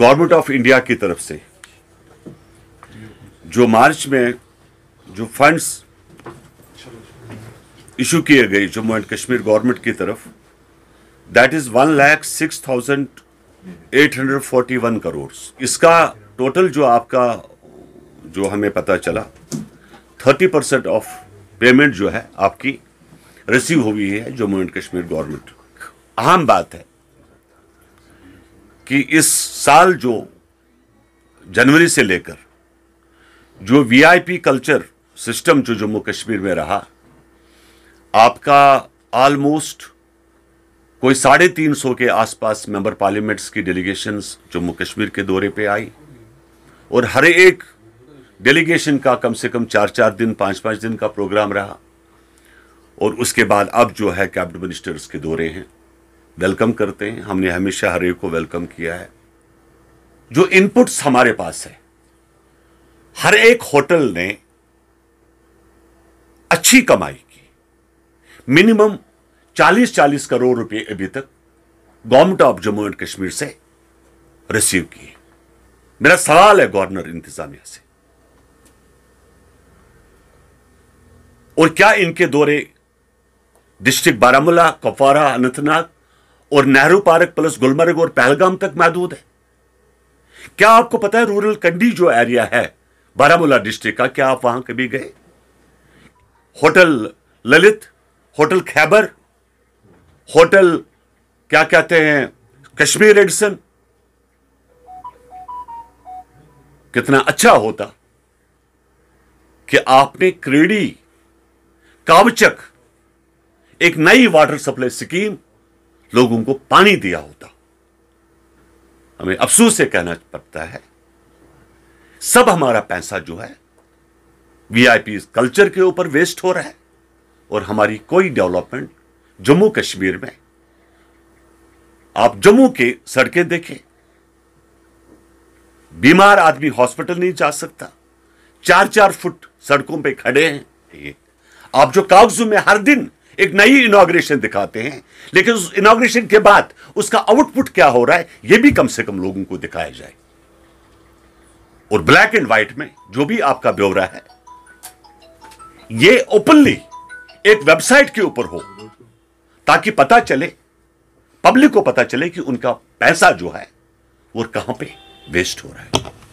government of India की तरफ से जो मार्च में जो फंड्स इशू किए गए जम्मू एंड कश्मीर गवर्नमेंट की तरफ that is one lakh six thousand eight hundred forty one crore इसका टोटल जो आपका जो हमें पता चला थर्टी परसेंट ऑफ पेमेंट जो है आपकी रिसीव हुई है जम्मू एंड कश्मीर गवर्नमेंट अहम बात है कि इस साल जो जनवरी से लेकर जो वीआईपी कल्चर सिस्टम जो जम्मू कश्मीर में रहा आपका ऑलमोस्ट कोई साढ़े तीन सौ के आसपास मेंबर पार्लियामेंट्स की डेलीगेशंस जम्मू कश्मीर के दौरे पे आई और हर एक डेलीगेशन का कम से कम चार चार दिन पांच पांच दिन का प्रोग्राम रहा और उसके बाद अब जो है कैबिनेट मिनिस्टर्स के दौरे हैं वेलकम करते हैं हमने हमेशा हर एक को वेलकम किया है जो इनपुट्स हमारे पास है हर एक होटल ने अच्छी कमाई की मिनिमम 40-40 करोड़ रुपए अभी तक government of Jammu and Kashmir से रिसीव किए मेरा सवाल है गवर्नर इंतजामिया से और क्या इनके दौरे डिस्ट्रिक्ट बारामूला कपवारा अनंतनाग और नेहरू पार्क प्लस गुलमर्ग और पहलगाम तक महदूद है क्या आपको पता है रूरल कंडी जो एरिया है बारामूला डिस्ट्रिक्ट का क्या आप वहां कभी गए hotel Lalit hotel Khyber hotel क्या कहते हैं कश्मीर एडिसन कितना अच्छा होता कि आपने क्रीडी कावचक एक नई वाटर सप्लाई स्कीम लोगों को पानी दिया होता हमें अफसोस से कहना पड़ता है सब हमारा पैसा जो है वीआईपी कल्चर के ऊपर वेस्ट हो रहा है और हमारी कोई डेवलपमेंट जम्मू कश्मीर में आप जम्मू के सड़कें देखें बीमार आदमी हॉस्पिटल नहीं जा सकता चार चार फुट सड़कों पे खड़े हैं आप जो कागजों में हर दिन एक नई इनाग्रेशन दिखाते हैं लेकिन उस इनाग्रेशन के बाद उसका आउटपुट क्या हो रहा है यह भी कम से कम लोगों को दिखाया जाए और ब्लैक एंड व्हाइट में जो भी आपका ब्यौरा है यह ओपनली एक वेबसाइट के ऊपर हो ताकि पता चले पब्लिक को पता चले कि उनका पैसा जो है वो कहां पे वेस्ट हो रहा है